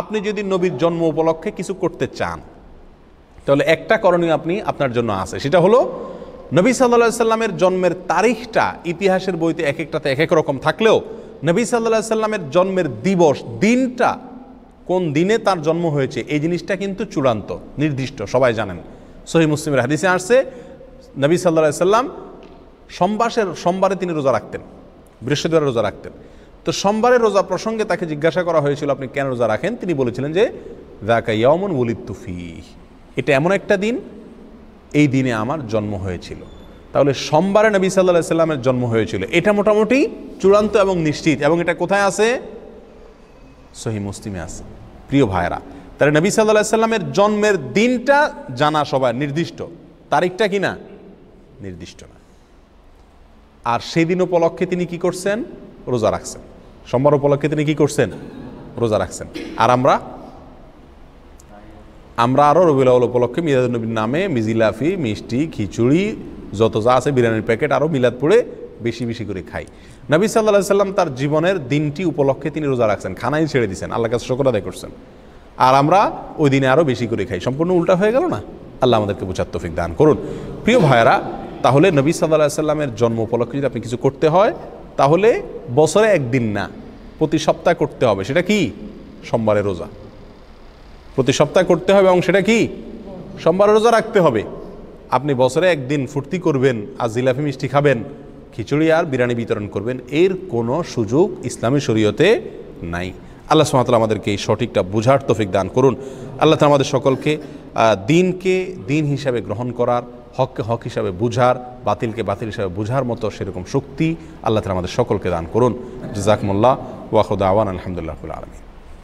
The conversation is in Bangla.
আপনি যদি নবীর জন্ম উপলক্ষে কিছু করতে চান তাহলে একটা করণীয় আপনি আপনার জন্য আছে সেটা হলো নবী সাল্লা সাল্লামের জন্মের তারিখটা ইতিহাসের বইতে এক একটাতে এক এক রকম থাকলেও নবী সাল্লা সাল্লামের জন্মের দিবস দিনটা কোন দিনে তার জন্ম হয়েছে এই জিনিসটা কিন্তু চূড়ান্ত নির্দিষ্ট সবাই জানেন সহি মুসলিমের হাদিসে আসছে নবী সাল্লা সাল্লাম সোমবাসের সোমবারে তিনি রোজা রাখতেন বৃহস্পতিবার রোজা রাখতেন তো সোমবারের রোজা প্রসঙ্গে তাকে জিজ্ঞাসা করা হয়েছিল আপনি কেন রোজা রাখেন তিনি বলেছিলেন যে ইয়মন ইয়ামন তুফি এটা এমন একটা দিন এই দিনে আমার জন্ম হয়েছিল তাহলে সোমবারে নবী সাল্লা সাল্লামের জন্ম হয়েছিল এটা মোটামুটি চূড়ান্ত এবং নিশ্চিত এবং এটা কোথায় আছে সহি মুসলিমে আছে প্রিয় ভাইরা তাহলে নবী সাল্লা সাল্লামের জন্মের দিনটা জানা সবাই নির্দিষ্ট তারিখটা কি না নির্দিষ্ট না আর সেদিন উপলক্ষে তিনি কি করছেন রোজা রাখছেন সোমবার উপলক্ষে তিনি কী করছেন রোজা রাখছেন আর আমরা আমরা আরও রবিলাউল উপলক্ষে নবীর নামে মিজিলাফি মিষ্টি খিচুড়ি যত যা আছে বিরিয়ানির প্যাকেট আরও মিলাদ পড়ে বেশি বেশি করে খাই নবী সাল্লাহ সাল্লাম তার জীবনের দিনটি উপলক্ষে তিনি রোজা রাখছেন খানাই ছেড়ে দিয়েছেন আল্লাহ কাছে শকর আদায় করছেন আর আমরা ওই দিনে আরও বেশি করে খাই সম্পূর্ণ উল্টা হয়ে গেল না আল্লাহ আমাদেরকে বোঝার তফিক দান করুন প্রিয় ভাইয়েরা তাহলে নবী সাল্লাহ সাল্লামের জন্ম উপলক্ষে যদি আপনি কিছু করতে হয় তাহলে বছরে একদিন না প্রতি সপ্তাহ করতে হবে সেটা কি সোমবারে রোজা প্রতি সপ্তাহ করতে হবে এবং সেটা কি সোমবারে রোজা রাখতে হবে আপনি বছরে একদিন ফুর্তি করবেন আর জিলাফি মিষ্টি খাবেন খিচুড়ি আর বিরিয়ানি বিতরণ করবেন এর কোনো সুযোগ ইসলামী শরীয়তে নাই আল্লাহ সুমাতাল আমাদেরকে এই সঠিকটা বুঝার তফিক দান করুন আল্লাহ তালা আমাদের সকলকে দিনকে দিন হিসাবে গ্রহণ করার হককে হক হিসাবে বুঝার বাতিলকে বাতিল হিসাবে বুঝার মতো সেরকম শক্তি আল্লাহ তালা আমাদের সকলকে দান করুন জাকমুল্লাহ ওয়াহুদ আওয়ান আলহামদুলিল্লাহ আলমী